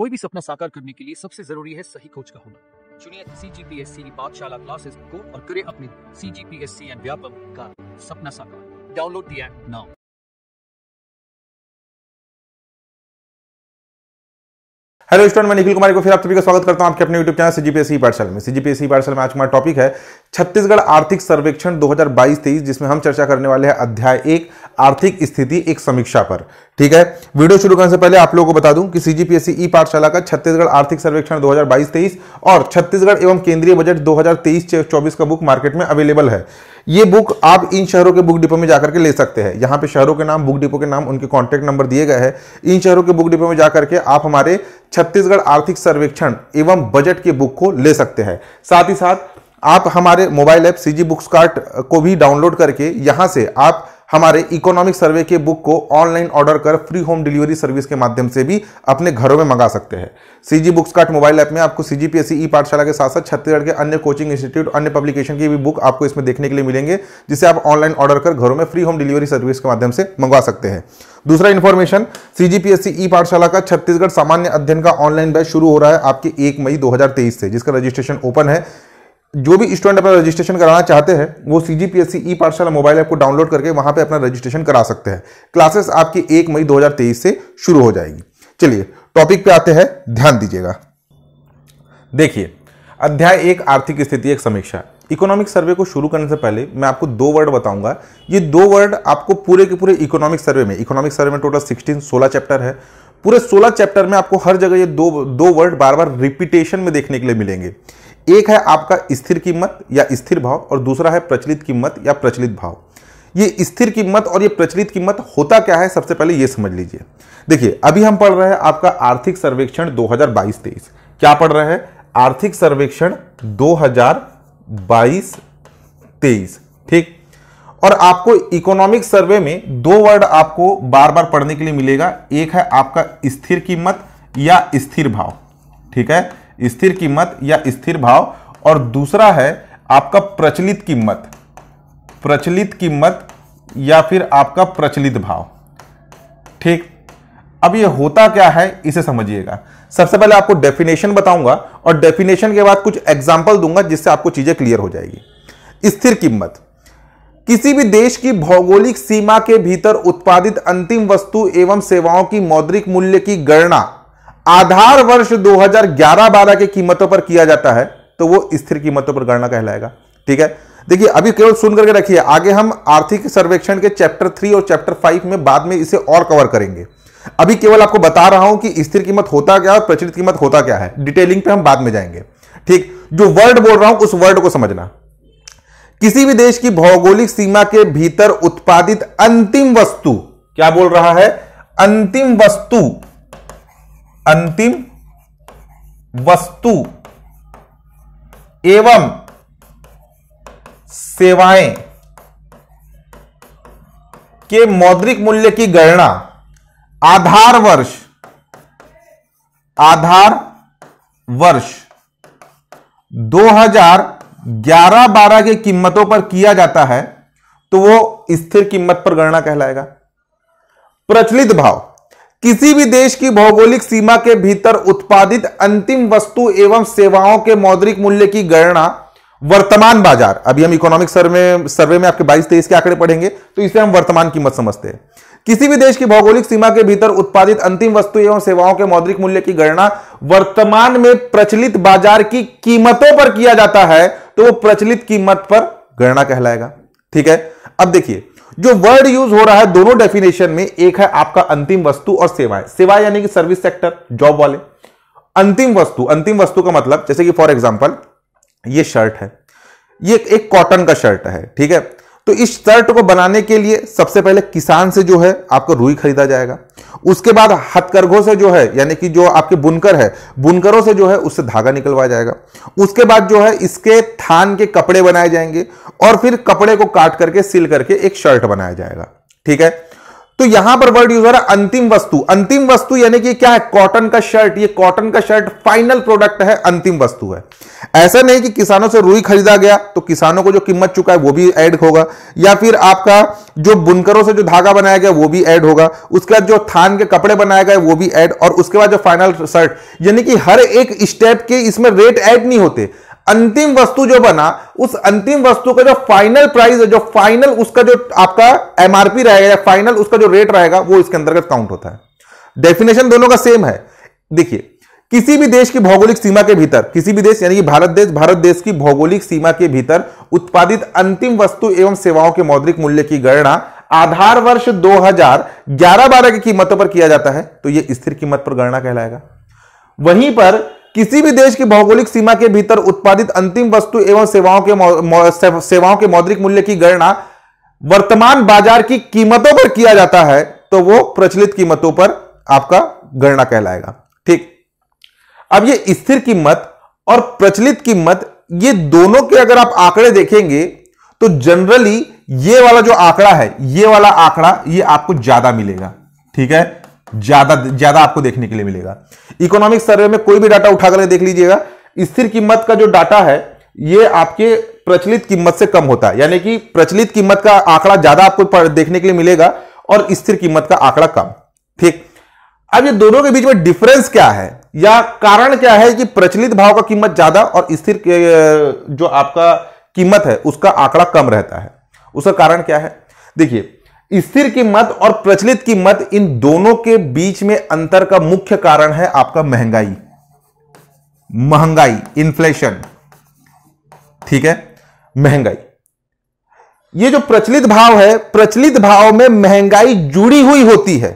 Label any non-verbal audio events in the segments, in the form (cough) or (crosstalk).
कोई भी सपना साकार करने के लिए सबसे जरूरी है सही कोच का होना चुनिए सी जी पी एस सी पाठशाला क्लासेस को और करे अपने C G P S C and Vyapam का सपना साकार डाउनलोड दिया नाउ हेलो स्टूडेंट मैं निखिल कुमार को फिर आप सभी का स्वागत करता हूं आपके अपने यूट्यूब चैनल सीजीपीएससी पाठशाला में सीजीपीएससी पाठशाला में आज हमारा टॉपिक है छत्तीसगढ़ आर्थिक सर्वेक्षण 2022-23 जिसमें हम चर्चा करने वाले हैं अध्याय एक आर्थिक स्थिति एक समीक्षा पर ठीक है वीडियो शुरू करने से पहले आप लोगों को बता दूं कि सीजीपीएससी ई पाठशाला का छत्तीसगढ़ आर्थिक सर्वेक्षण 2022-23 और छत्तीसगढ़ एवं केंद्रीय बजट 2023-24 का बुक मार्केट में अवेलेबल है ये बुक आप इन शहरों के बुक डिपो में जाकर के ले सकते हैं यहाँ पे शहरों के नाम बुक डिपो के नाम उनके कॉन्टैक्ट नंबर दिए गए हैं इन शहरों के बुक डिपो में जाकर के आप हमारे छत्तीसगढ़ आर्थिक सर्वेक्षण एवं बजट के बुक को ले सकते हैं साथ ही साथ आप हमारे mobile app C G books cart को भी डाउनलोड करके यहाँ से आप हमारे इकोनॉमिक सर्वे के बुक को ऑनलाइन ऑर्डर कर फ्री होम डिलीवरी सर्विस के माध्यम से भी अपने घरों में मंगा सकते हैं CG books cart mobile app में आपको सी जी पी ई पाठशाला के साथ साथ छत्तीसगढ़ के अन्य कोचिंग इंस्टीट्यूट अन्य पब्लिकेशन की भी बुक आपको इसमें देखने के लिए मिलेंगे जिसे आप ऑनलाइन ऑर्डर कर घरों में फ्री होम डिलीवरी सर्विस के माध्यम से मंगवा सकते हैं दूसरा इन्फॉर्मेशन सीजीपीएससी ई पाठशाला का छत्तीसगढ़ सामान्य अध्ययन का ऑनलाइन बैच शुरू हो रहा है आपके एक मई तेईस से जिसका रजिस्ट्रेशन ओपन है जो भी स्टूडेंट अपना रजिस्ट्रेशन कराना चाहते हैं वो सी जी पी एस सी ई पाठशाला मोबाइल ऐप को डाउनलोड करके वहाँ पे अपना रजिस्ट्रेशन करा सकते हैं क्लासेस आपकी एक मई 2023 से शुरू हो जाएगी चलिए टॉपिक पे आते हैं ध्यान दीजिएगा देखिए अध्याय एक आर्थिक स्थिति एक समीक्षा इकोनॉमिक सर्वे को शुरू करने से पहले मैं आपको दो वर्ड बताऊंगा ये दो वर्ड आपको पूरे के पूरे इकोनॉमिक सर्वे में इकोनॉमिक सर्वे में टोटल सिक्सटीन सोलह चैप्टर है पूरे सोलह चैप्टर में आपको हर जगह ये दो दो वर्ड बार बार रिपीटेशन में देखने के लिए मिलेंगे एक है आपका स्थिर कीमत या स्थिर भाव और दूसरा है प्रचलित कीमत या प्रचलित भाव ये स्थिर कीमत और ये प्रचलित कीमत होता क्या है सबसे पहले ये समझ लीजिए देखिए अभी हम पढ़ रहे हैं आपका आर्थिक सर्वेक्षण 2022-23 क्या पढ़ रहे हैं आर्थिक सर्वेक्षण 2022-23 ठीक और आपको इकोनॉमिक सर्वे में दो वर्ड आपको बार बार पढ़ने के लिए मिलेगा एक है आपका स्थिर कीमत या स्थिर भाव ठीक है स्थिर कीमत या स्थिर भाव और दूसरा है आपका प्रचलित कीमत प्रचलित कीमत या फिर आपका प्रचलित भाव ठीक अब ये होता क्या है इसे समझिएगा सबसे पहले आपको डेफिनेशन बताऊंगा और डेफिनेशन के बाद कुछ एग्जाम्पल दूंगा जिससे आपको चीज़ें क्लियर हो जाएगी स्थिर कीमत किसी भी देश की भौगोलिक सीमा के भीतर उत्पादित अंतिम वस्तु एवं सेवाओं की मौद्रिक मूल्य की गणना आधार वर्ष 2011-12 के कीमतों पर किया जाता है तो वो स्थिर कीमतों पर गणना कहलाएगा ठीक है देखिए अभी केवल सुन करके रखिए आगे हम आर्थिक सर्वेक्षण के चैप्टर थ्री और चैप्टर फाइव में बाद में इसे और कवर करेंगे अभी केवल आपको बता रहा हूं कि स्थिर कीमत होता क्या और प्रचलित कीमत होता क्या है डिटेलिंग पे हम बाद में जाएंगे ठीक जो वर्ड बोल रहा हूं उस वर्ड को समझना किसी भी देश की भौगोलिक सीमा के भीतर उत्पादित अंतिम वस्तु क्या बोल रहा है अंतिम वस्तु अंतिम वस्तु एवं सेवाएं के मौद्रिक मूल्य की गणना आधार वर्ष आधार वर्ष 2011-12 की कीमतों पर किया जाता है तो वो स्थिर कीमत पर गणना कहलाएगा प्रचलित भाव किसी भी देश की भौगोलिक सीमा के भीतर उत्पादित अंतिम वस्तु एवं सेवाओं के मौद्रिक मूल्य की गणना वर्तमान बाजार अभी हम इकोनॉमिक सर्वे सर्वे में आपके 22 तेईस के आंकड़े पढ़ेंगे तो इसे हम वर्तमान कीमत समझते हैं किसी भी देश की भौगोलिक सीमा के भीतर उत्पादित अंतिम वस्तु एवं सेवाओं के मौद्रिक मूल्य की गणना वर्तमान में प्रचलित बाजार की कीमतों पर किया जाता है तो वो प्रचलित कीमत पर गणना कहलाएगा ठीक है अब देखिए जो वर्ड यूज हो रहा है दोनों डेफिनेशन में एक है आपका अंतिम वस्तु और सेवाएं सेवाएं यानी कि सर्विस सेक्टर जॉब वाले अंतिम वस्तु अंतिम वस्तु का मतलब जैसे कि फॉर एग्जाम्पल ये शर्ट है ये एक कॉटन का शर्ट है ठीक है तो इस शर्ट को बनाने के लिए सबसे पहले किसान से जो है आपको रुई खरीदा जाएगा उसके बाद हथकरघों से जो है यानी कि जो आपके बुनकर है बुनकरों से जो है उससे धागा निकलवाया जाएगा उसके बाद जो है इसके थान के कपड़े बनाए जाएंगे और फिर कपड़े को काट करके सिल करके एक शर्ट बनाया जाएगा ठीक है तो यहां पर वर्ड यूज हो रहा है अंतिम वस्तु अंतिम वस्तु यानी कि क्या है कॉटन का शर्ट ये कॉटन का शर्ट फाइनल प्रोडक्ट है अंतिम वस्तु है ऐसा नहीं कि किसानों से रुई खरीदा गया तो किसानों को जो कीमत चुका है वो भी ऐड होगा या फिर आपका जो बुनकरों से जो धागा बनाया गया वो भी ऐड होगा उसके बाद जो थान के कपड़े बनाए गए वो भी ऐड और उसके बाद जो फाइनल शर्ट यानी कि हर एक स्टेप के इसमें रेट ऐड नहीं होते अंतिम वस्तु जो बना उस अंतिम वस्तु का जो फाइनल प्राइस है जो फाइनल उसका जो आपका एमआरपी रहेगा या फाइनल उसका जो रेट रहेगा वो इसके अंतर्गत काउंट होता है डेफिनेशन दोनों का सेम है देखिए किसी भी देश की भौगोलिक सीमा के भीतर किसी भी देश यानी कि भारत देश भारत देश की भौगोलिक सीमा के भीतर उत्पादित अंतिम वस्तु एवं सेवाओं के मौद्रिक मूल्य की गणना आधार वर्ष 2011-12 की कीमतों पर किया जाता है तो यह स्थिर कीमत पर गणना कहलाएगा वहीं पर किसी भी देश की भौगोलिक सीमा के भीतर उत्पादित अंतिम वस्तु एवं सेवाओं के सेवाओं के मौद्रिक मूल्य की गणना वर्तमान बाजार की कीमतों पर किया जाता है तो वो प्रचलित कीमतों पर आपका गणना कहलाएगा ठीक अब ये स्थिर कीमत और प्रचलित कीमत ये दोनों के अगर आप आंकड़े देखेंगे तो जनरली ये वाला जो आंकड़ा है ये वाला आंकड़ा ये आपको ज्यादा मिलेगा ठीक है ज्यादा ज्यादा आपको देखने के लिए मिलेगा इकोनॉमिक सर्वे में कोई भी डाटा उठाकर देख लीजिएगा स्थिर कीमत का जो डाटा है ये आपके प्रचलित कीमत से कम होता है यानी कि प्रचलित कीमत का आंकड़ा ज्यादा आपको देखने के लिए मिलेगा और स्थिर कीमत का आंकड़ा कम ठीक अब ये दोनों के बीच में डिफरेंस क्या है या कारण क्या है कि प्रचलित भाव का कीमत ज्यादा और स्थिर जो आपका कीमत है उसका आंकड़ा कम रहता है उसका कारण क्या है देखिए स्थिर कीमत और प्रचलित कीमत इन दोनों के बीच में अंतर का मुख्य कारण है आपका महंगाई महंगाई इन्फ्लेशन ठीक है महंगाई ये जो प्रचलित भाव है प्रचलित भाव में महंगाई जुड़ी हुई होती है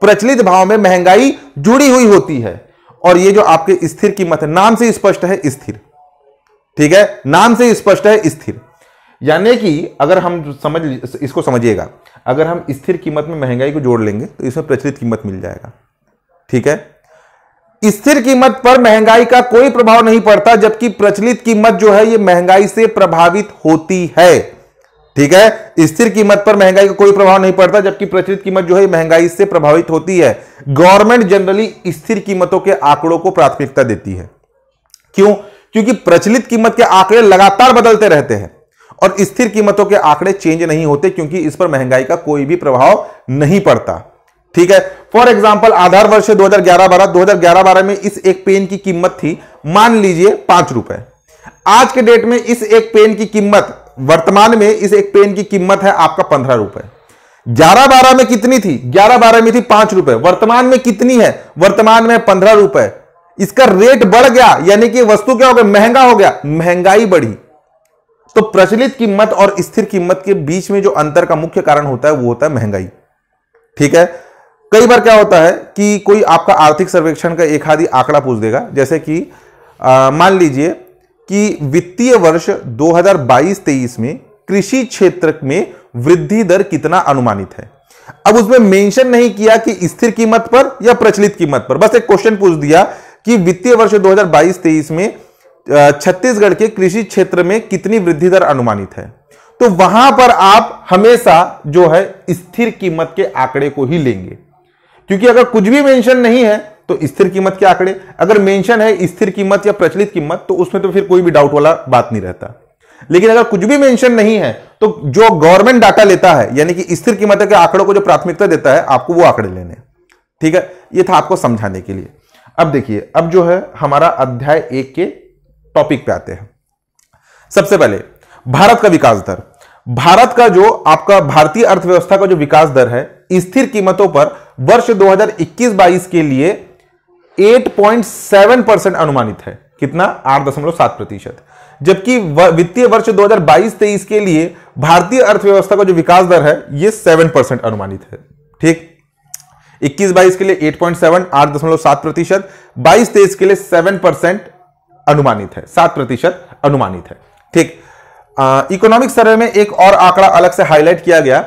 प्रचलित भाव में महंगाई जुड़ी हुई होती है और ये जो आपके स्थिर कीमत है नाम से स्पष्ट है स्थिर ठीक है नाम से स्पष्ट है स्थिर यानी कि अगर हम समझ इसको समझिएगा अगर हम स्थिर कीमत में महंगाई को जोड़ लेंगे तो इसमें प्रचलित कीमत मिल जाएगा ठीक है स्थिर कीमत पर महंगाई का कोई प्रभाव नहीं पड़ता जबकि प्रचलित कीमत जो है ये महंगाई से प्रभावित होती है ठीक है स्थिर कीमत पर महंगाई का कोई प्रभाव नहीं पड़ता जबकि प्रचलित कीमत जो है महंगाई से प्रभावित होती है गवर्नमेंट जनरली स्थिर कीमतों के आंकड़ों को प्राथमिकता देती है क्यों क्योंकि प्रचलित कीमत के आंकड़े लगातार बदलते रहते हैं और स्थिर कीमतों के आंकड़े चेंज नहीं होते क्योंकि इस पर महंगाई का कोई भी प्रभाव नहीं पड़ता ठीक है फॉर एग्जाम्पल आधार वर्ष 2011 हजार 2011-12 में इस एक पेन की कीमत थी मान लीजिए पांच रुपए आज के डेट में इस एक पेन की कीमत वर्तमान में इस एक पेन की कीमत है आपका पंद्रह रुपए ग्यारह बारह में कितनी थी ग्यारह बारह में थी पांच रुपए वर्तमान में कितनी है वर्तमान में पंद्रह रुपए इसका रेट बढ़ गया यानी कि वस्तु क्या हो गया महंगा हो गया महंगाई बढ़ी तो प्रचलित कीमत और स्थिर कीमत के बीच में जो अंतर का मुख्य कारण होता है वो होता है महंगाई ठीक है कई बार क्या होता है कि कोई आपका आर्थिक सर्वेक्षण का एक आदि आंकड़ा पूछ देगा जैसे कि मान लीजिए कि वित्तीय वर्ष 2022-23 में कृषि क्षेत्र में वृद्धि दर कितना अनुमानित है अब उसमें मेंशन नहीं किया कि स्थिर कीमत पर या प्रचलित कीमत पर बस एक क्वेश्चन पूछ दिया कि वित्तीय वर्ष 2022-23 में छत्तीसगढ़ के कृषि क्षेत्र में कितनी वृद्धि दर अनुमानित है तो वहां पर आप हमेशा जो है स्थिर कीमत के आंकड़े को ही लेंगे क्योंकि अगर कुछ भी मेंशन नहीं है तो स्थिर कीमत के आंकड़े अगर मेंशन है स्थिर कीमत या प्रचलित कीमत तो उसमें तो फिर कोई भी डाउट वाला बात नहीं रहता लेकिन अगर कुछ भी मेंशन नहीं है तो जो गवर्नमेंट डाटा लेता है यानी कि स्थिर कीमत के आंकड़ों को जो प्राथमिकता देता है आपको वो आंकड़े लेने ठीक है यह था आपको समझाने के लिए अब देखिए अब जो है हमारा अध्याय एक के टॉपिक पे आते हैं सबसे पहले भारत का विकास दर भारत का जो आपका भारतीय अर्थव्यवस्था का जो विकास दर है स्थिर कीमतों पर वर्ष 2021-22 के लिए 8.7 परसेंट अनुमानित है कितना 8.7 प्रतिशत जबकि वित्तीय वर्ष 2022-23 के लिए भारतीय अर्थव्यवस्था का जो विकास दर है यह 7 परसेंट अनुमानित है ठीक 21-22 के लिए 8.7 8.7 प्रतिशत बाईस तेईस के लिए सेवन परसेंट अनुमानित है सात प्रतिशत अनुमानित है ठीक इकोनॉमिक सर्वे में एक और आंकड़ा अलग से हाईलाइट किया गया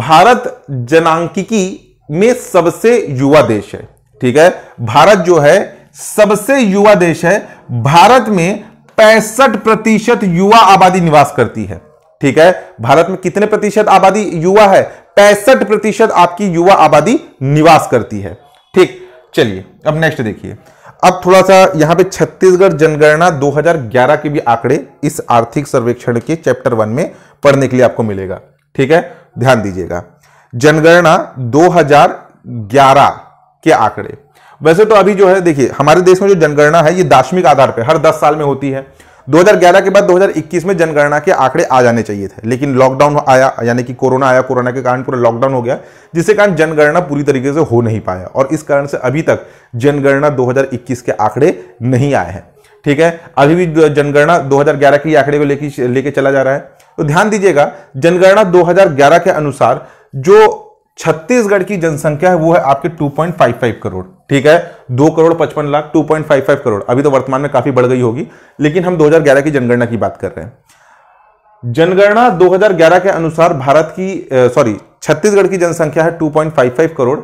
भारत जनांकिकी में सबसे युवा देश है ठीक है भारत जो है सबसे युवा देश है भारत में पैंसठ प्रतिशत युवा आबादी निवास करती है ठीक है भारत में कितने प्रतिशत आबादी युवा है पैंसठ प्रतिशत आपकी युवा आबादी निवास करती है ठीक चलिए अब नेक्स्ट देखिए अब थोड़ा सा यहाँ पे छत्तीसगढ़ जनगणना 2011 के भी आंकड़े इस आर्थिक सर्वेक्षण के चैप्टर वन में पढ़ने के लिए आपको मिलेगा ठीक है ध्यान दीजिएगा जनगणना 2011 के आंकड़े वैसे तो अभी जो है देखिए हमारे देश में जो जनगणना है ये दार्शनिक आधार पर हर दस साल में होती है 2011 के बाद 2021 में जनगणना के आंकड़े आ जाने चाहिए थे लेकिन लॉकडाउन आया यानी कि कोरोना आया कोरोना के कारण पूरा लॉकडाउन हो गया जिसके कारण जनगणना पूरी तरीके से हो नहीं पाया और इस कारण से अभी तक जनगणना 2021 के आंकड़े नहीं आए हैं ठीक है अभी भी जनगणना 2011 के आंकड़े को लेकर लेके चला जा रहा है तो ध्यान दीजिएगा जनगणना 2011 के अनुसार जो छत्तीसगढ़ की जनसंख्या है वो है आपके 2.55 करोड़ ठीक है दो करोड़ पचपन लाख 2.55 करोड़ अभी तो वर्तमान में काफी बढ़ गई होगी लेकिन हम 2011 की जनगणना की बात कर रहे हैं जनगणना 2011 के अनुसार भारत की सॉरी छत्तीसगढ़ की जनसंख्या है 2.55 करोड़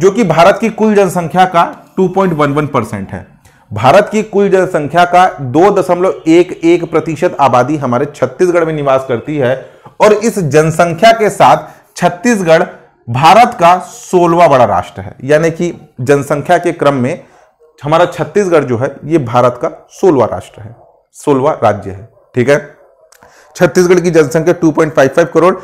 जो कि भारत की कुल जनसंख्या का 2.11 परसेंट है भारत की कुल जनसंख्या का दो दशमलव एक एक प्रतिशत आबादी हमारे छत्तीसगढ़ में निवास करती है और इस जनसंख्या के साथ छत्तीसगढ़ भारत का सोलवा बड़ा राष्ट्र है यानी कि जनसंख्या के क्रम में हमारा छत्तीसगढ़ जो है ये भारत का सोलवा राष्ट्र है सोलवा राज्य है ठीक है छत्तीसगढ़ की जनसंख्या 2.55 करोड़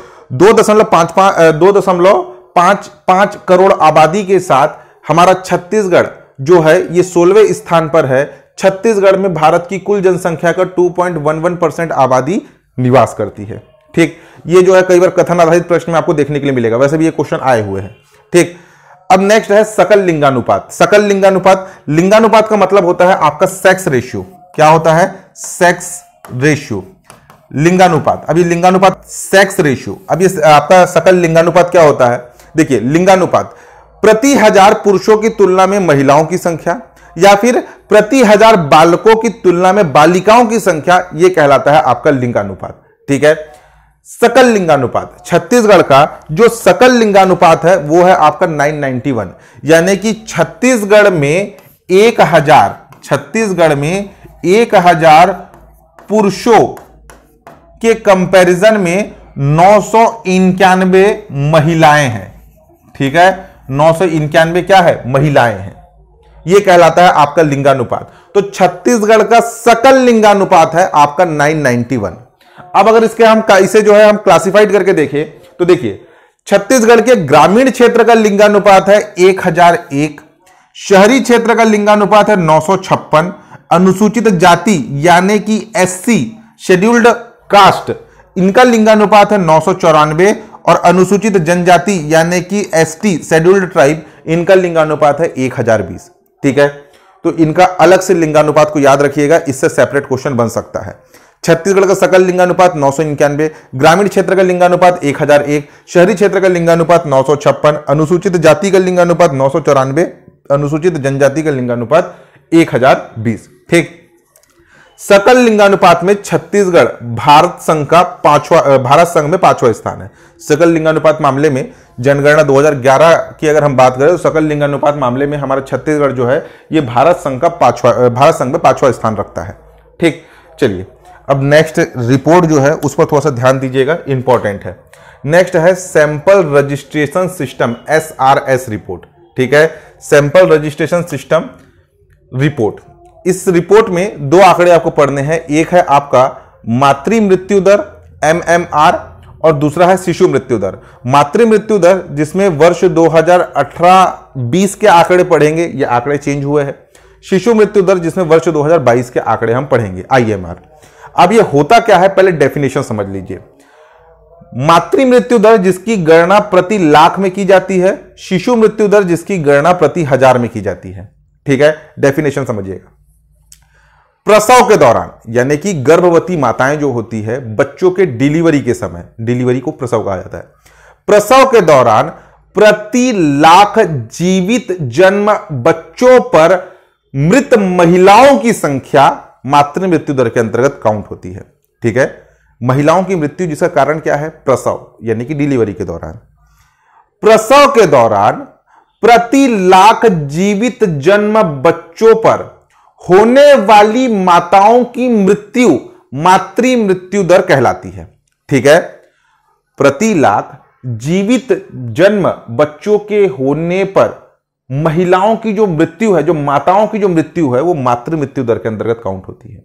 दो दशमलव पांच दो दशमलव पांच पांच करोड़ आबादी के साथ हमारा छत्तीसगढ़ जो है ये सोलवे स्थान पर है छत्तीसगढ़ में भारत की कुल जनसंख्या का 2.11 परसेंट आबादी निवास करती है ठीक ये जो है कई बार कथन आधारित प्रश्न में आपको देखने के लिए मिलेगा वैसे भी ये क्वेश्चन आए हुए हैं ठीक अब नेक्स्ट है सकल लिंगानुपात सकल लिंगानुपात लिंगानुपात का मतलब होता है आपका सेक्स रेशियो क्या होता है सेक्स रेशियो लिंगानुपात अभी लिंगानुपात सेक्स रेशियो अभी आपका सकल लिंगानुपात क्या होता है देखिए लिंगानुपात प्रति हजार पुरुषों की तुलना में महिलाओं की संख्या या फिर प्रति हजार बालकों की तुलना में बालिकाओं की संख्या यह कहलाता है आपका लिंगानुपात ठीक है सकल लिंगानुपात छत्तीसगढ़ का जो सकल लिंगानुपात है वो है आपका 991 यानी कि छत्तीसगढ़ में एक हजार छत्तीसगढ़ में एक हजार पुरुषों के कंपैरिजन में नौ सौ इक्यानवे महिलाएं हैं ठीक है नौ सौ इक्यानवे क्या है महिलाएं हैं यह कहलाता है आपका लिंगानुपात तो छत्तीसगढ़ का सकल लिंगानुपात है आपका 991 अब अगर इसके हम इसे जो है हम क्लासिफाइड करके देखें तो देखिए छत्तीसगढ़ के ग्रामीण क्षेत्र का लिंगानुपात है 1001 शहरी क्षेत्र का लिंगानुपात है छप्पन अनुसूचित जाति यानी कि एससी शेड्यूल्ड कास्ट इनका लिंगानुपात है नौ और अनुसूचित जनजाति यानी कि एसटी शेड्यूल्ड ट्राइब इनका लिंगानुपात है 1020 ठीक है तो इनका अलग से लिंगानुपात को याद रखिएगा इससे सेपरेट क्वेश्चन बन सकता है छत्तीसगढ़ का सकल लिंगानुपात नौ सौ इक्यानवे ग्रामीण क्षेत्र का लिंगानुपात एक हजार एक शहरी क्षेत्र का लिंगानुपात नौ सौ छप्पन अनुसूचित जाति का लिंगानुपात नौ सौ चौरानवे अनुसूचित जनजाति का लिंगानुपात एक हजार बीस ठीक सकल लिंगानुपात में छत्तीसगढ़ भारत संघ का पांचवा भारत संघ में पांचवा स्थान है सकल लिंगानुपात मामले में जनगणना 2011 की अगर हम बात करें तो सकल लिंगानुपात मामले में हमारा छत्तीसगढ़ जो है ये भारत संघ का पांचवा भारत संघ में पांचवा स्थान रखता है ठीक चलिए अब नेक्स्ट रिपोर्ट जो है उस पर थोड़ा सा ध्यान दीजिएगा इंपॉर्टेंट है नेक्स्ट है sample registration system S R S report ठीक है सैंपल रजिस्ट्रेशन सिस्टम रिपोर्ट इस रिपोर्ट में दो आंकड़े आपको पढ़ने हैं एक है आपका मातृ मृत्यु दर एम एम आर और दूसरा है शिशु मृत्यु दर मातृ मृत्यु दर जिसमें वर्ष 2018-20 के आंकड़े पढ़ेंगे ये आंकड़े चेंज हुए हैं शिशु मृत्यु दर जिसमें वर्ष 2022 के आंकड़े हम पढ़ेंगे आईएमआर अब ये होता क्या है पहले डेफिनेशन समझ लीजिए मातृ मृत्यु दर जिसकी गणना प्रति लाख में की जाती है शिशु मृत्यु दर जिसकी गणना प्रति हजार में की जाती है ठीक है डेफिनेशन समझिएगा प्रसव के दौरान यानी कि गर्भवती माताएं जो होती है बच्चों के डिलीवरी के समय डिलीवरी को प्रसव कहा जाता है प्रसव के दौरान प्रति लाख जीवित जन्म बच्चों पर मृत महिलाओं की संख्या मातृ मृत्यु दर के अंतर्गत काउंट होती है ठीक है महिलाओं की मृत्यु जिसका कारण क्या है प्रसव यानी कि डिलीवरी के दौरान प्रसव के दौरान प्रति लाख जीवित जन्म बच्चों पर होने वाली माताओं की मृत्यु मातृ मृत्यु दर कहलाती है ठीक है प्रति लाख जीवित जन्म बच्चों के होने पर महिलाओं की जो मृत्यु है जो माताओं की जो मृत्यु है वो मातृ मृत्यु दर के अंतर्गत काउंट होती है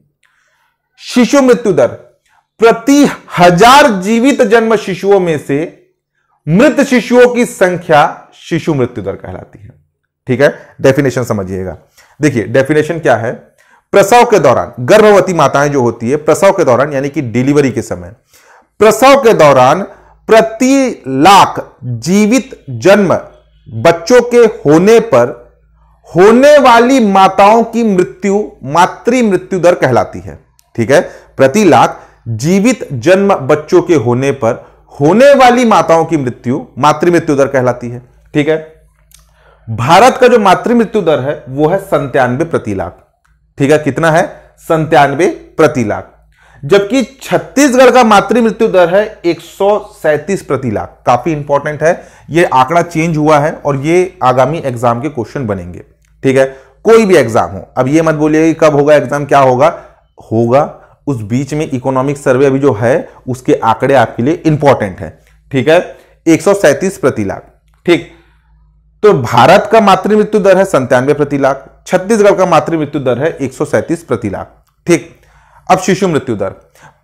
शिशु मृत्यु दर प्रति हजार जीवित जन्म शिशुओं में से मृत शिशुओं की संख्या शिशु मृत्यु दर कहलाती है ठीक है डेफिनेशन समझिएगा देखिए डेफिनेशन क्या है प्रसव के दौरान गर्भवती माताएं जो होती है प्रसव के दौरान यानी कि डिलीवरी के समय प्रसव के दौरान प्रति लाख जीवित जन्म बच्चों के होने पर होने वाली माताओं की मृत्यु मातृ मृत्यु दर कहलाती है ठीक है प्रति लाख जीवित जन्म बच्चों के होने पर होने वाली माताओं की मृत्यु मातृ मृत्यु दर कहलाती है ठीक है भारत का जो मातृ मृत्यु दर है वो है संतानवे प्रति लाख ठीक है कितना है संतानवे प्रति लाख जबकि छत्तीसगढ़ का मातृ मृत्यु दर है एक प्रति लाख काफी इंपॉर्टेंट है यह आंकड़ा चेंज हुआ है और ये आगामी एग्जाम के क्वेश्चन बनेंगे ठीक है कोई भी एग्जाम हो अब ये मत बोलिए कब होगा एग्जाम क्या होगा होगा उस बीच में इकोनॉमिक सर्वे अभी जो है उसके आंकड़े आपके लिए इंपॉर्टेंट है ठीक है एक प्रति लाख ठीक तो भारत का मातृ मृत्यु दर है संतानवे प्रति लाख छत्तीसगढ़ का मातृ मृत्यु दर है एक प्रति लाख ठीक अब शिशु मृत्यु दर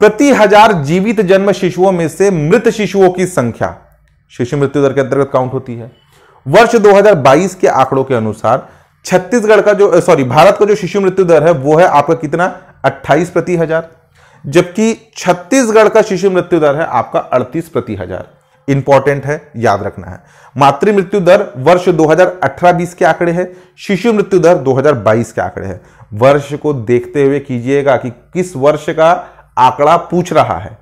प्रति हजार जीवित जन्म शिशुओं में से मृत शिशुओं की संख्या शिशु मृत्यु दर के अंतर्गत काउंट होती है वर्ष 2022 के आंकड़ों के अनुसार छत्तीसगढ़ का जो सॉरी भारत का जो शिशु मृत्यु दर है वो है आपका कितना 28 प्रति हजार जबकि छत्तीसगढ़ का शिशु मृत्यु दर है आपका 38 प्रति हजार इंपॉर्टेंट है याद रखना है मातृ मृत्यु दर वर्ष 2018-20 के आंकड़े है शिशु मृत्यु दर 2022 के आंकड़े है वर्ष को देखते हुए कीजिएगा कि किस वर्ष का आंकड़ा पूछ रहा है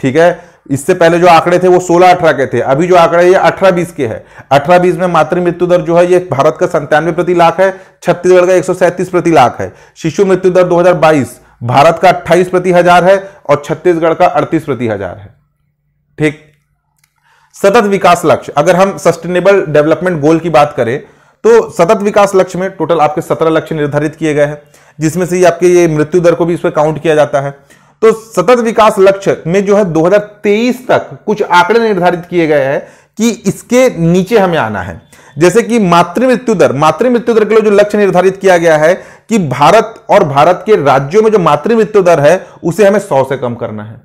ठीक है इससे पहले जो आंकड़े थे वो 16 अठारह के थे अभी जो आंकड़े ये 18 बीस के है 18 बीस में मातृ मृत्यु दर जो है ये भारत का संतानवे प्रति लाख है छत्तीसगढ़ का एक प्रति लाख है शिशु मृत्यु दर 2022 भारत का 28 प्रति हजार है और छत्तीसगढ़ का 38 प्रति हजार है ठीक सतत विकास लक्ष्य अगर हम सस्टेनेबल डेवलपमेंट गोल की बात करें तो सतत विकास लक्ष्य में टोटल आपके सत्रह लक्ष्य निर्धारित किए गए हैं जिसमें से आपके ये मृत्यु दर को भी इसमें काउंट किया जाता है तो सतत विकास लक्ष्य में जो है 2023 तक कुछ आंकड़े निर्धारित किए गए हैं कि इसके नीचे हमें आना है जैसे कि मातृ मृत्यु दर मातृ मृत्यु दर के लिए जो लक्ष्य निर्धारित किया गया है कि भारत और भारत के राज्यों में जो मातृ मृत्यु दर है उसे हमें सौ से कम करना है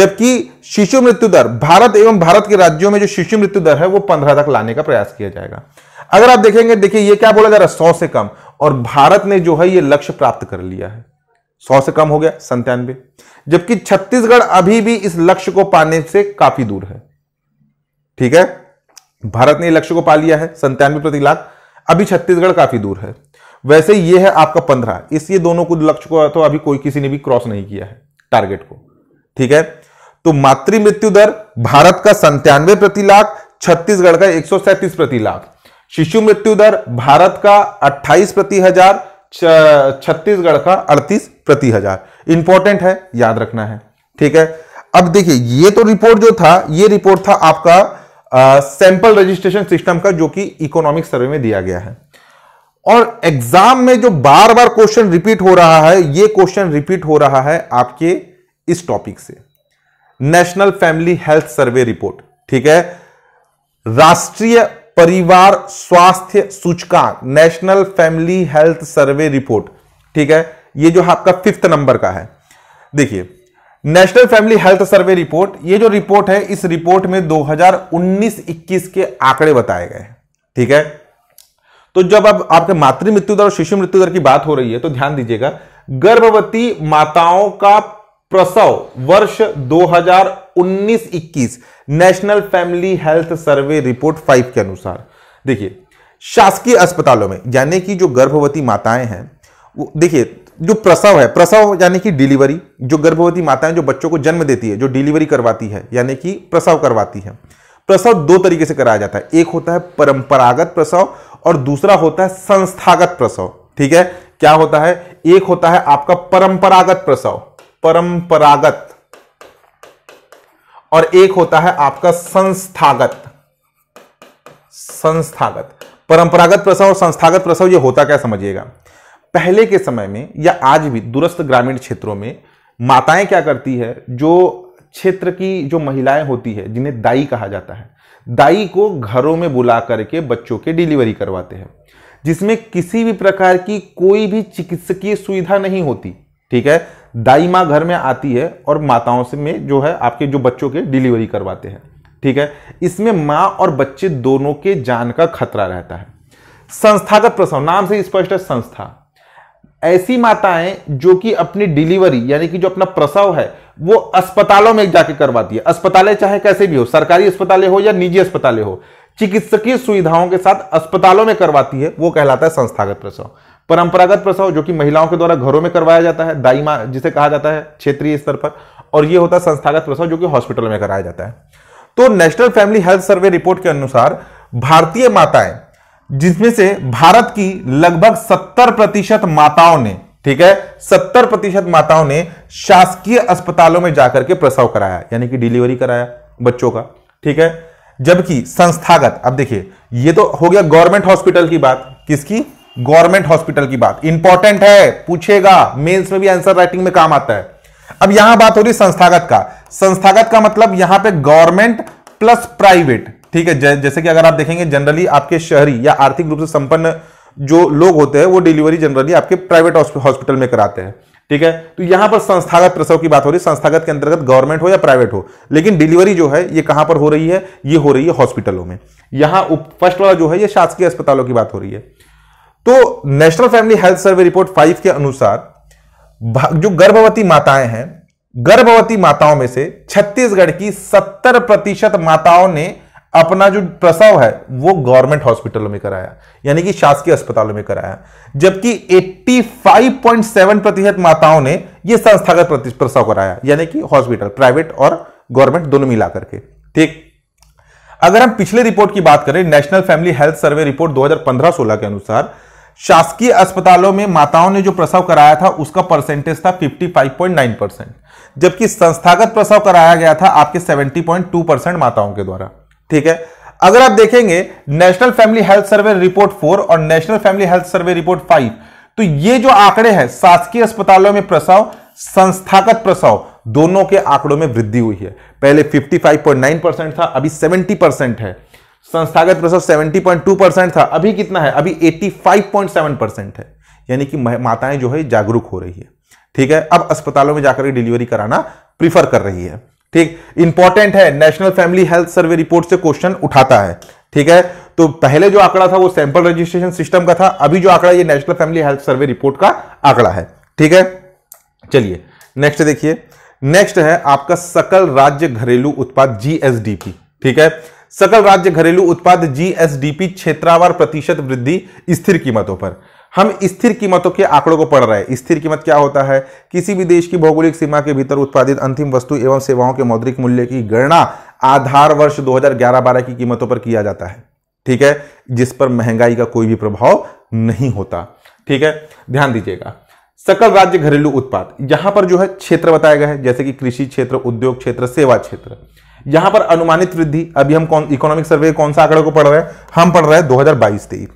जबकि शिशु मृत्यु दर भारत एवं भारत के राज्यों में जो शिशु मृत्यु दर है वो पंद्रह तक लाने का प्रयास किया जाएगा अगर आप देखेंगे देखिए ये क्या बोला जा रहा है सौ से कम और भारत ने जो है ये लक्ष्य प्राप्त कर लिया है सौ से कम हो गया संतानवे जबकि छत्तीसगढ़ अभी भी इस लक्ष्य को पाने से काफी दूर है ठीक है भारत ने लक्ष्य को पा लिया है संतानवे प्रति लाख अभी छत्तीसगढ़ काफी दूर है वैसे ये है आपका पंद्रह इस ये दोनों को लक्ष्य को तो अभी कोई किसी ने भी क्रॉस नहीं किया है टारगेट को ठीक है तो मातृ मृत्यु दर भारत का संतानवे प्रति लाख छत्तीसगढ़ का एक प्रति लाख शिशु मृत्यु दर भारत का 28 प्रति हजार छत्तीसगढ़ का 38 प्रति हजार इंपॉर्टेंट है याद रखना है ठीक है अब देखिए ये तो रिपोर्ट जो था ये रिपोर्ट था आपका सैंपल रजिस्ट्रेशन सिस्टम का जो कि इकोनॉमिक सर्वे में दिया गया है और एग्जाम में जो बार बार क्वेश्चन रिपीट हो रहा है ये क्वेश्चन रिपीट हो रहा है आपके इस टॉपिक से national family health survey report ठीक है राष्ट्रीय परिवार स्वास्थ्य सूचकांक national family health survey report ठीक है ये जो आपका फिफ्थ नंबर का है देखिए national family health survey report ये जो रिपोर्ट है इस रिपोर्ट में 2019-21 के आंकड़े बताए गए हैं ठीक है तो जब अब आपके मातृ मृत्यु दर और शिशु मृत्यु दर की बात हो रही है तो ध्यान दीजिएगा गर्भवती माताओं का प्रसव वर्ष 2000 2019-21 national family health survey report five के अनुसार देखिए शासकीय अस्पतालों में यानी कि जो गर्भवती माताएं हैं वो देखिए जो प्रसव है प्रसव यानी कि डिलीवरी जो गर्भवती माताएं जो बच्चों को जन्म देती है जो डिलीवरी करवाती है यानी कि प्रसव करवाती है प्रसव दो तरीके से कराया जाता है एक होता है परंपरागत प्रसव और दूसरा होता है संस्थागत प्रसव ठीक है क्या होता है एक होता है आपका परंपरागत प्रसव परंपरागत और एक होता है आपका संस्थागत संस्थागत परंपरागत प्रसव और संस्थागत प्रसव ये होता क्या समझिएगा पहले के समय में या आज भी दूरस्थ ग्रामीण क्षेत्रों में माताएं क्या करती है जो क्षेत्र की जो महिलाएं होती है जिन्हें दाई कहा जाता है दाई को घरों में बुला करके बच्चों के डिलीवरी करवाते हैं जिसमें किसी भी प्रकार की कोई भी चिकित्सकीय सुविधा नहीं होती ठीक है दाई माँ घर में आती है और माताओं से में जो है आपके जो बच्चों के डिलीवरी करवाते हैं ठीक है इसमें माँ और बच्चे दोनों के जान का खतरा रहता है संस्थागत प्रसव नाम से स्पष्ट है संस्था ऐसी माताएं जो कि अपनी डिलीवरी यानी कि जो अपना प्रसव है वो अस्पतालों में जाके करवाती है अस्पतालें चाहे कैसे भी हो सरकारी अस्पतालें हो या निजी अस्पतालें हो चिकित्सकीय सुविधाओं के साथ अस्पतालों में करवाती है वो कहलाता है संस्थागत प्रसव परंपरागत प्रसव जो कि महिलाओं के द्वारा घरों में करवाया जाता है दाई मां जिसे कहा जाता है क्षेत्रीय स्तर पर और यह होता है संस्थागत प्रसव जो कि हॉस्पिटल में कराया जाता है तो national family health survey report के अनुसार भारतीय माताएं जिसमें से भारत की लगभग सत्तर प्रतिशत माताओं ने ठीक है सत्तर प्रतिशत माताओं ने शासकीय अस्पतालों में जाकर के प्रसव कराया यानी कि डिलीवरी कराया बच्चों का ठीक है जबकि संस्थागत अब देखिए ये तो हो गया गवर्नमेंट हॉस्पिटल की बात किसकी गवर्नमेंट हॉस्पिटल की बात इंपॉर्टेंट है पूछेगा मेंस में भी आंसर राइटिंग में काम आता है अब यहां बात हो रही संस्थागत का संस्थागत का मतलब यहां पे गवर्नमेंट प्लस प्राइवेट ठीक है जैसे कि अगर आप देखेंगे जनरली आपके शहरी या आर्थिक रूप से संपन्न जो लोग होते हैं वो डिलीवरी जनरली आपके प्राइवेट हॉस्पिटल में कराते हैं ठीक है तो यहां पर संस्थागत प्रसव की बात हो रही है संस्थागत के अंतर्गत गवर्नमेंट हो या प्राइवेट हो लेकिन डिलीवरी जो है ये कहां पर हो रही है ये हो रही है हॉस्पिटलों में यहां फर्स्ट वाला जो है ये शासकीय अस्पतालों की बात हो रही है तो national family health survey report five के अनुसार जो गर्भवती माताएं हैं गर्भवती माताओं में से छत्तीसगढ़ की सत्तर प्रतिशत माताओं ने अपना जो प्रसव है वो गवर्नमेंट हॉस्पिटलों में कराया यानी कि शासकीय अस्पतालों में कराया जबकि 85.7 प्रतिशत माताओं ने ये संस्थागत प्रसव कराया यानी कि हॉस्पिटल प्राइवेट और गवर्नमेंट दोनों मिलाकर के ठीक अगर हम पिछले रिपोर्ट की बात करें national family health survey report 2015-16 के अनुसार शासकीय अस्पतालों में माताओं ने जो प्रसव कराया था उसका परसेंटेज था 55.9 परसेंट जबकि संस्थागत प्रसव कराया गया था आपके 70.2 परसेंट माताओं के द्वारा ठीक है अगर आप देखेंगे national family health survey report four और national family health survey report five तो ये जो आंकड़े हैं शासकीय अस्पतालों में प्रसव संस्थागत प्रसव दोनों के आंकड़ों में वृद्धि हुई है पहले 55.9 परसेंट था अभी 70 परसेंट है संस्थागत प्रसव 70.2 परसेंट था अभी कितना है अभी 85.7 परसेंट है यानी कि माताएं जो है जागरूक हो रही है ठीक है अब अस्पतालों में जाकर डिलीवरी कराना प्रीफर कर रही है ठीक इंपॉर्टेंट है national family health survey report से क्वेश्चन उठाता है ठीक है तो पहले जो आंकड़ा था वो सैंपल रजिस्ट्रेशन सिस्टम का था अभी जो आंकड़ा ये national family health survey report का आंकड़ा है ठीक है चलिए नेक्स्ट देखिए नेक्स्ट है आपका सकल राज्य घरेलू उत्पाद जीएसडीपी ठीक है सकल राज्य घरेलू उत्पाद जीएसडीपी क्षेत्रावार प्रतिशत वृद्धि स्थिर कीमतों पर हम स्थिर कीमतों के आंकड़ों को पढ़ रहे हैं स्थिर कीमत क्या होता है किसी भी देश की भौगोलिक सीमा के भीतर उत्पादित अंतिम वस्तु एवं सेवाओं के मौद्रिक मूल्य की गणना आधार वर्ष 2011-12 की कीमतों पर किया जाता है ठीक है जिस पर महंगाई का कोई भी प्रभाव नहीं होता ठीक है ध्यान दीजिएगा सकल राज्य घरेलू उत्पाद यहां पर जो है क्षेत्र बताया गया है जैसे कि कृषि क्षेत्र उद्योग क्षेत्र सेवा क्षेत्र यहां पर अनुमानित वृद्धि अभी हम कौन इकोनॉमिक सर्वे कौन सा आंकड़े को पढ़ रहे हैं हम पढ़ रहे हैं 2022 तेईस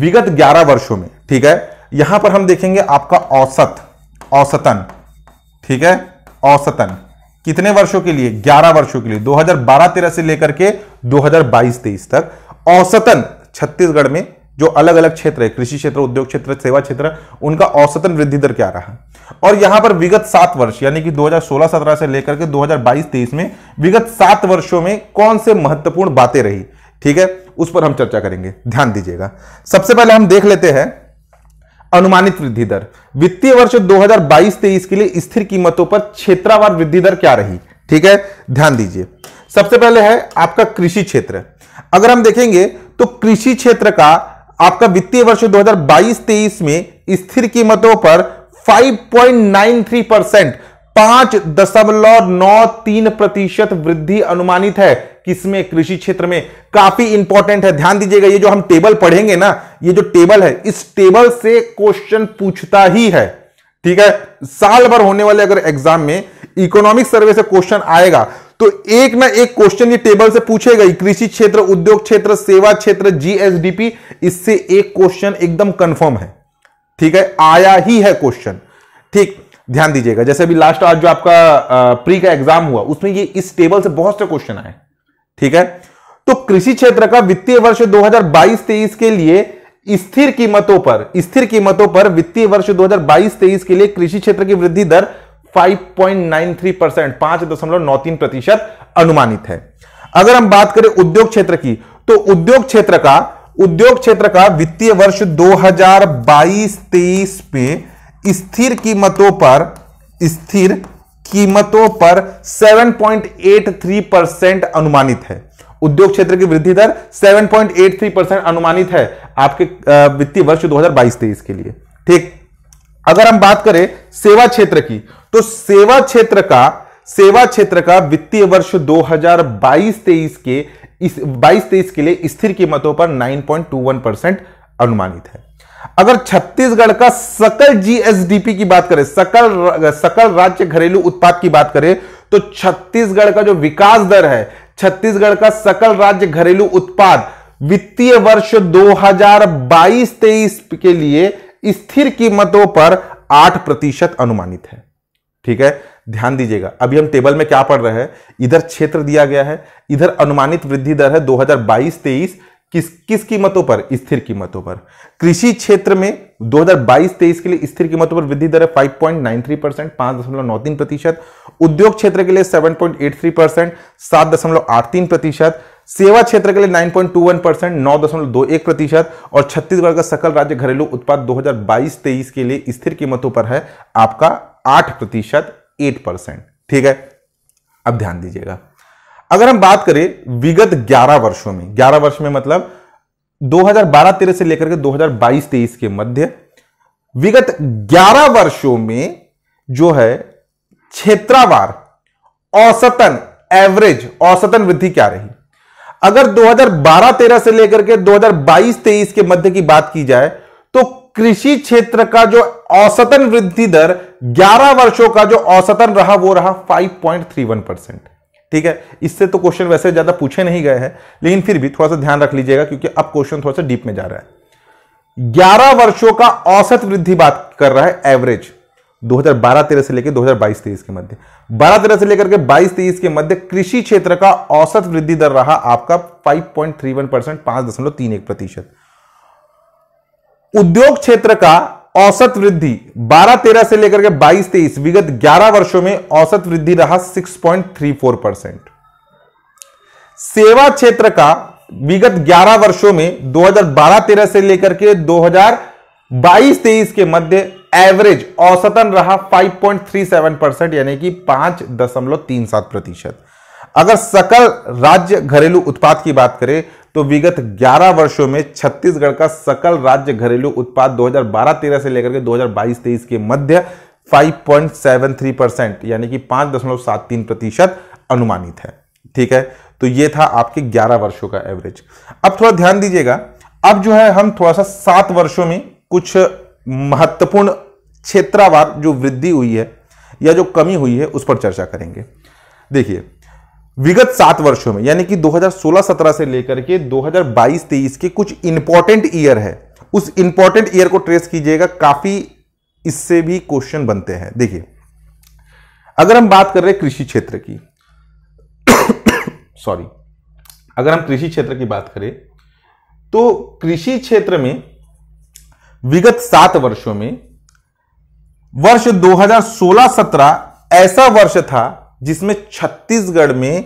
विगत 11 वर्षों में ठीक है यहां पर हम देखेंगे आपका औसत औसतन ठीक है औसतन कितने वर्षों के लिए 11 वर्षों के लिए 2012-13 से लेकर के 2022-23 तक औसतन छत्तीसगढ़ में जो अलग अलग क्षेत्र है कृषि क्षेत्र उद्योग क्षेत्र सेवा क्षेत्र उनका औसतन वृद्धि दर क्या रहा और यहां पर विगत सात वर्ष यानी कि 2016-17 से लेकर के 2022-23 में विगत सात वर्षों में कौन से महत्वपूर्ण बातें रही ठीक है उस पर हम चर्चा करेंगे ध्यान दीजिएगा सबसे पहले हम देख लेते हैं अनुमानित वृद्धि दर वित्तीय वर्ष 2022-23 के लिए स्थिर कीमतों पर क्षेत्रावार वृद्धि दर क्या रही ठीक है ध्यान दीजिए सबसे पहले है आपका कृषि क्षेत्र अगर हम देखेंगे तो कृषि क्षेत्र का आपका वित्तीय वर्ष 2022-23 में स्थिर कीमतों पर 5.93 परसेंट पांच दशमलव नौ तीन प्रतिशत वृद्धि अनुमानित है किसमें कृषि क्षेत्र में काफी इंपॉर्टेंट है ध्यान दीजिएगा ये जो हम टेबल पढ़ेंगे ना ये जो टेबल है इस टेबल से क्वेश्चन पूछता ही है ठीक है साल भर होने वाले अगर एग्जाम में इकोनॉमिक सर्वे से क्वेश्चन आएगा तो एक ना एक क्वेश्चन ये टेबल से पूछेगा कृषि क्षेत्र उद्योग क्षेत्र सेवा क्षेत्र जीएसडीपी इससे एक क्वेश्चन एकदम कंफर्म है ठीक है आया ही है क्वेश्चन ठीक ध्यान दीजिएगा जैसे अभी लास्ट आज जो आपका प्री का एग्जाम हुआ उसमें ये इस टेबल से बहुत से क्वेश्चन आए ठीक है तो कृषि क्षेत्र का वित्तीय वर्ष 2022-23 के लिए स्थिर कीमतों पर स्थिर कीमतों पर वित्तीय वर्ष 2022-23 के लिए कृषि क्षेत्र की वृद्धि दर 5.93 परसेंट पांच दशमलव नौ तीन प्रतिशत अनुमानित है अगर हम बात करें उद्योग क्षेत्र की तो उद्योग क्षेत्र का उद्योग क्षेत्र का वित्तीय वर्ष 2022-23 में स्थिर कीमतों पर स्थिर कीमतों पर 7.83 परसेंट अनुमानित है उद्योग क्षेत्र की वृद्धि दर 7.83 परसेंट अनुमानित है आपके वित्तीय वर्ष 2022-23 के लिए ठीक अगर हम बात करें सेवा क्षेत्र की तो सेवा क्षेत्र का सेवा क्षेत्र का वित्तीय वर्ष 2022-23 के इस 22-23 के लिए स्थिर कीमतों पर 9.21 परसेंट अनुमानित है अगर छत्तीसगढ़ का सकल जीएसडीपी की बात करें सकल सकल राज्य घरेलू उत्पाद की बात करें तो छत्तीसगढ़ का जो विकास दर है छत्तीसगढ़ का सकल राज्य घरेलू उत्पाद वित्तीय वर्ष 2022-23 के लिए स्थिर कीमतों पर 8 प्रतिशत अनुमानित है ठीक है ध्यान दीजिएगा अभी हम टेबल में क्या पढ़ रहे हैं इधर क्षेत्र दिया गया है इधर अनुमानित वृद्धि दर है 2022-23 किस किस कीमतों पर स्थिर कीमतों पर कृषि क्षेत्र में 2022-23 के लिए स्थिर कीमतों पर वृद्धि दर है 5.93 परसेंट पांच दशमलव नौ तीन प्रतिशत उद्योग क्षेत्र के लिए 7.83 परसेंट सात दशमलव आठ तीन प्रतिशत सेवा क्षेत्र के लिए 9.21 परसेंट नौ दशमलव दो एक प्रतिशत और छत्तीसगढ़ का सकल राज्य घरेलू उत्पाद 2022-23 के लिए स्थिर कीमतों पर है आपका आठ प्रतिशत एट परसेंट ठीक है अब ध्यान दीजिएगा अगर हम बात करें विगत 11 वर्षों में 11 वर्ष में मतलब 2012-13 से लेकर के 2022-23 के मध्य विगत 11 वर्षों में जो है क्षेत्रावार औसतन एवरेज औसतन वृद्धि क्या रही अगर 2012-13 से लेकर के 2022-23 के मध्य की बात की जाए तो कृषि क्षेत्र का जो औसतन वृद्धि दर 11 वर्षों का जो औसतन रहा वो रहा 5.31 परसेंट ठीक है इससे तो क्वेश्चन वैसे ज़्यादा पूछे नहीं गए हैं लेकिन फिर भी थोड़ा सा ध्यान रख लीजिएगा क्योंकि अब क्वेश्चन थोड़ा सा डीप में जा रहा है ग्यारह वर्षों का औसत वृद्धि बात कर रहा है एवरेज 2012-13 से लेकर 2022-23 के मध्य 12-13 से लेकर के 22-23 के मध्य कृषि क्षेत्र का औसत वृद्धि दर रहा आपका 5.31 परसेंट पांच दशमलव तीन एक प्रतिशत उद्योग क्षेत्र का औसत वृद्धि 12-13 से लेकर के 22-23 विगत 11 वर्षों में औसत वृद्धि रहा 6.34 परसेंट सेवा क्षेत्र का विगत 11 वर्षों में 2012-13 से लेकर के 2022-23 के मध्य एवरेज औसतन रहा 5.37 परसेंट यानी कि पांच दशमलव तीन सात प्रतिशत अगर सकल राज्य घरेलू उत्पाद की बात करें तो विगत 11 वर्षों में छत्तीसगढ़ का सकल राज्य घरेलू उत्पाद 2012-13 से लेकर के 2022-23 के मध्य 5.73 परसेंट यानी कि 5.73 प्रतिशत अनुमानित है ठीक है तो ये था आपके 11 वर्षों का एवरेज अब थोड़ा ध्यान दीजिएगा अब जो है हम थोड़ा सा सात वर्षों में कुछ महत्वपूर्ण क्षेत्रावार जो वृद्धि हुई है या जो कमी हुई है उस पर चर्चा करेंगे देखिए विगत सात वर्षों में यानी कि 2016-17 से लेकर के 2022-23 के कुछ इंपॉर्टेंट ईयर है उस इंपॉर्टेंट ईयर को ट्रेस कीजिएगा काफी इससे भी क्वेश्चन बनते हैं देखिए अगर हम बात कर रहे हैं कृषि क्षेत्र की सॉरी (coughs) अगर हम कृषि क्षेत्र की बात करें तो कृषि क्षेत्र में विगत सात वर्षों में वर्ष 2016-17 ऐसा वर्ष था जिसमें छत्तीसगढ़ में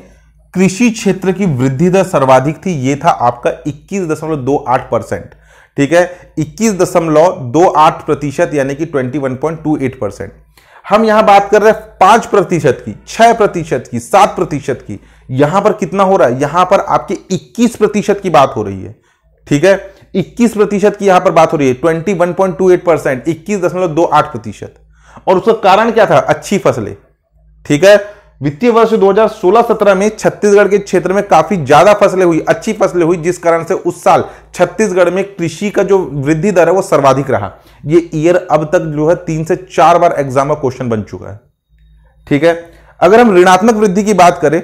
कृषि क्षेत्र की वृद्धि दर सर्वाधिक थी ये था आपका 21.28 परसेंट ठीक है 21.28 प्रतिशत यानी कि 21.28 परसेंट हम यहां बात कर रहे हैं पांच प्रतिशत की छह प्रतिशत की सात प्रतिशत की यहां पर कितना हो रहा है यहां पर आपके 21 प्रतिशत की बात हो रही है ठीक है 21 प्रतिशत की यहां पर बात हो रही है 21.28 परसेंट इक्कीस प्रतिशत और उसका कारण क्या था अच्छी फसलें ठीक है वित्तीय वर्ष 2016-17 में छत्तीसगढ़ के क्षेत्र में काफी ज्यादा फसलें हुई अच्छी फसलें हुई जिस कारण से उस साल छत्तीसगढ़ में कृषि का जो वृद्धि दर है वो सर्वाधिक रहा ये ईयर अब तक जो है तीन से चार बार एग्जाम का क्वेश्चन बन चुका है ठीक है अगर हम ऋणात्मक वृद्धि की बात करें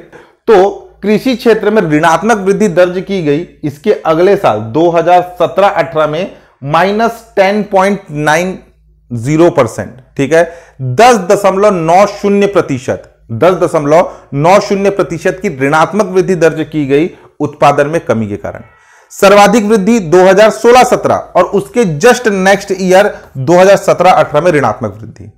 तो कृषि क्षेत्र में ऋणात्मक वृद्धि दर्ज की गई इसके अगले साल दो हजार में minus ten point nine zero percent ठीक है दस दशमलव नौ शून्य प्रतिशत दस दशमलव नौ शून्य प्रतिशत की ऋणात्मक वृद्धि दर्ज की गई उत्पादन में कमी के कारण सर्वाधिक वृद्धि 2016-17 और उसके जस्ट नेक्स्ट ईयर 2017-18 में ऋणात्मक वृद्धि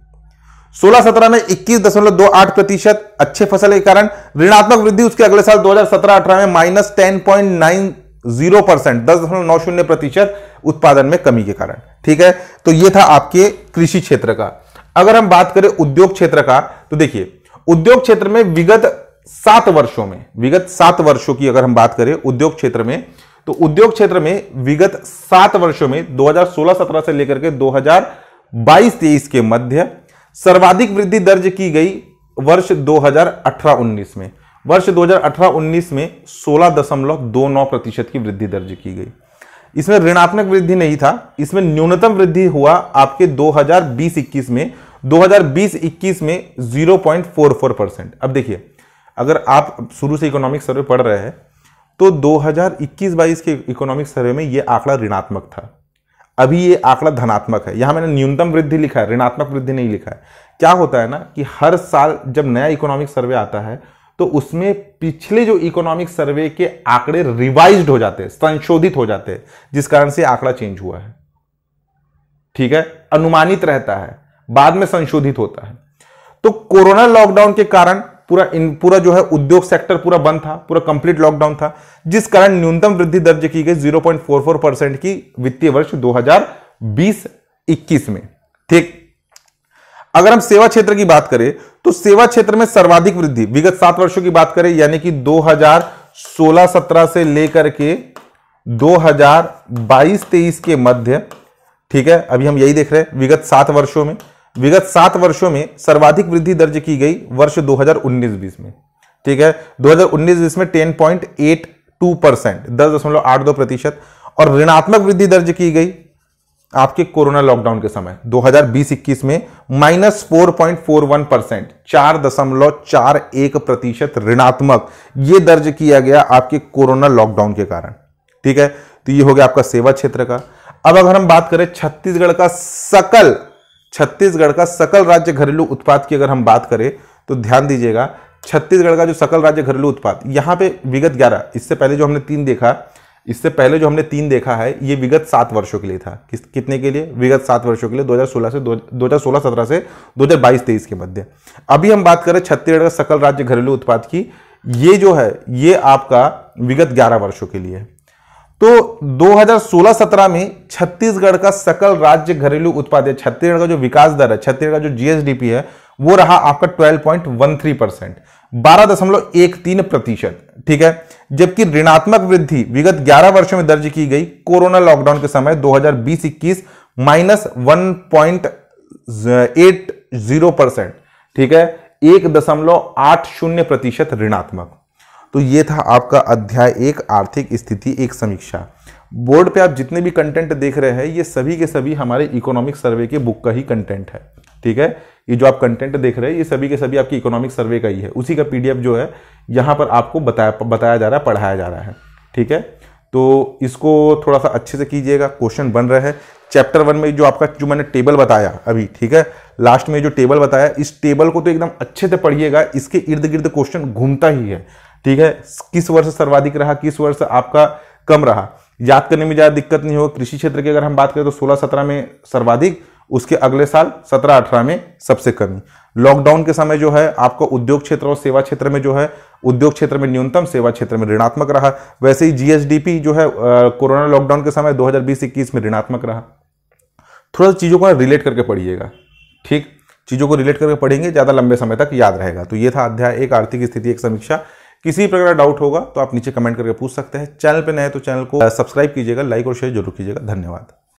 16-17 में 21.28 प्रतिशत अच्छे फसल के कारण ऋणात्मक वृद्धि उसके अगले साल 2017-18 में minus ten point nine zero percent दस दशमलव नौ शून्य प्रतिशत उत्पादन में कमी के कारण ठीक है तो यह था आपके कृषि क्षेत्र का अगर हम बात करें उद्योग क्षेत्र का तो देखिए उद्योग क्षेत्र में विगत सात वर्षों में विगत सात वर्षों की अगर हम बात करें उद्योग क्षेत्र में तो उद्योग क्षेत्र में विगत सात वर्षों में 2016-17 से लेकर के 2022-23 के मध्य सर्वाधिक वृद्धि दर्ज की गई वर्ष 2018-19 में वर्ष 2018-19 में सोलह दशमलव दो नौ प्रतिशत की वृद्धि दर्ज की गई इसमें ऋणात्मक वृद्धि नहीं था इसमें न्यूनतम वृद्धि हुआ आपके 2020-21 में 2020-21 में 0.44 परसेंट अब देखिए अगर आप शुरू से इकोनॉमिक सर्वे पढ़ रहे हैं तो 2021-22 के इकोनॉमिक सर्वे में ये आंकड़ा ऋणात्मक था अभी ये आंकड़ा धनात्मक है यहाँ मैंने न्यूनतम वृद्धि लिखा है ऋणात्मक वृद्धि नहीं लिखा है क्या होता है ना कि हर साल जब नया इकोनॉमिक सर्वे आता है तो उसमें पिछले जो इकोनॉमिक सर्वे के आंकड़े रिवाइज हो जाते हैं संशोधित हो जाते हैं जिस कारण से आंकड़ा चेंज हुआ है ठीक है अनुमानित रहता है बाद में संशोधित होता है तो कोरोना लॉकडाउन के कारण पूरा इन पूरा जो है उद्योग सेक्टर पूरा बंद था पूरा कंप्लीट लॉकडाउन था जिस कारण न्यूनतम वृद्धि दर्ज की गई 0.44 परसेंट की वित्तीय वर्ष 2020-21 में ठीक अगर हम सेवा क्षेत्र की बात करें तो सेवा क्षेत्र में सर्वाधिक वृद्धि विगत सात वर्षों की बात करें यानी कि 2016-17 से लेकर के 2022-23 के मध्य ठीक है अभी हम यही देख रहे हैं विगत सात वर्षों में विगत सात वर्षों में सर्वाधिक वृद्धि दर्ज की गई वर्ष 2019-20 में ठीक है 2019-20 में 10.82 परसेंट दस दशमलव आठ दो प्रतिशत और ऋणात्मक वृद्धि दर्ज की गई आपके कोरोना लॉकडाउन के समय 2020-21 में minus four point four one percent चार दशमलव चार एक प्रतिशत ऋणात्मक ये दर्ज किया गया आपके कोरोना लॉकडाउन के कारण ठीक है तो ये हो गया आपका सेवा क्षेत्र का अब अगर हम बात करें छत्तीसगढ़ का सकल छत्तीसगढ़ का सकल राज्य घरेलू उत्पाद की अगर हम बात करें तो ध्यान दीजिएगा छत्तीसगढ़ का जो सकल राज्य घरेलू उत्पाद यहाँ पे विगत ग्यारह इससे पहले जो हमने तीन देखा इससे पहले जो हमने तीन देखा है ये विगत सात वर्षों के लिए था किस कितने के लिए विगत सात वर्षों के लिए 2016 से 2016 सत्रह से बाईस तेईस के मध्य अभी हम बात करें छत्तीसगढ़ का सकल राज्य घरेलू उत्पाद की ये जो है ये आपका विगत ग्यारह वर्षों के लिए है तो 2016-17 में छत्तीसगढ़ का सकल राज्य घरेलू उत्पाद छत्तीसगढ़ का जो विकास दर है छत्तीसगढ़ का जो जीएसडीपी है वो रहा आपका 12.13 परसेंट बारह दशमलव एक तीन प्रतिशत ठीक है जबकि ऋणात्मक वृद्धि विगत 11 वर्षों में दर्ज की गई कोरोना लॉकडाउन के समय 2020-21 minus one point eight zero percent ठीक है एक दशमलव आठ शून्य प्रतिशत ऋणात्मक तो ये था आपका अध्याय एक आर्थिक स्थिति एक समीक्षा बोर्ड पे आप जितने भी कंटेंट देख रहे हैं ये सभी के सभी हमारे इकोनॉमिक सर्वे के बुक का ही कंटेंट है ठीक है ये जो आप कंटेंट देख रहे हैं ये सभी के सभी आपकी इकोनॉमिक सर्वे का ही है उसी का पीडीएफ जो है यहाँ पर आपको बताया बताया जा रहा है पढ़ाया जा रहा है ठीक है तो इसको थोड़ा सा अच्छे से कीजिएगा क्वेश्चन बन रहा है चैप्टर वन में जो आपका जो मैंने टेबल बताया अभी ठीक है लास्ट में जो टेबल बताया इस टेबल को तो एकदम अच्छे से पढ़िएगा इसके इर्द गिर्द क्वेश्चन घूमता ही है ठीक है किस वर्ष सर्वाधिक रहा किस वर्ष आपका कम रहा याद करने में ज़्यादा दिक्कत नहीं होगा कृषि क्षेत्र की अगर हम बात करें तो सोलह सत्रह में सर्वाधिक उसके अगले साल सत्रह अठारह में सबसे कमी लॉकडाउन के समय जो है आपको उद्योग क्षेत्र और सेवा क्षेत्र में जो है उद्योग क्षेत्र में न्यूनतम सेवा क्षेत्र में ऋणात्मक रहा वैसे ही जीएसडीपी जो है कोरोना लॉकडाउन के समय दो हजार में ऋणात्मक रहा थोड़ा सा चीज़ों को रिलेट करके पढ़िएगा ठीक चीज़ों को रिलेट करके पढ़ेंगे ज़्यादा लंबे समय तक याद रहेगा तो ये था अध्याय एक आर्थिक स्थिति एक समीक्षा किसी प्रकार का डाउट होगा तो आप नीचे कमेंट करके पूछ सकते हैं चैनल पर नए तो चैनल को सब्सक्राइब uh, कीजिएगा लाइक और शेयर जरूर कीजिएगा धन्यवाद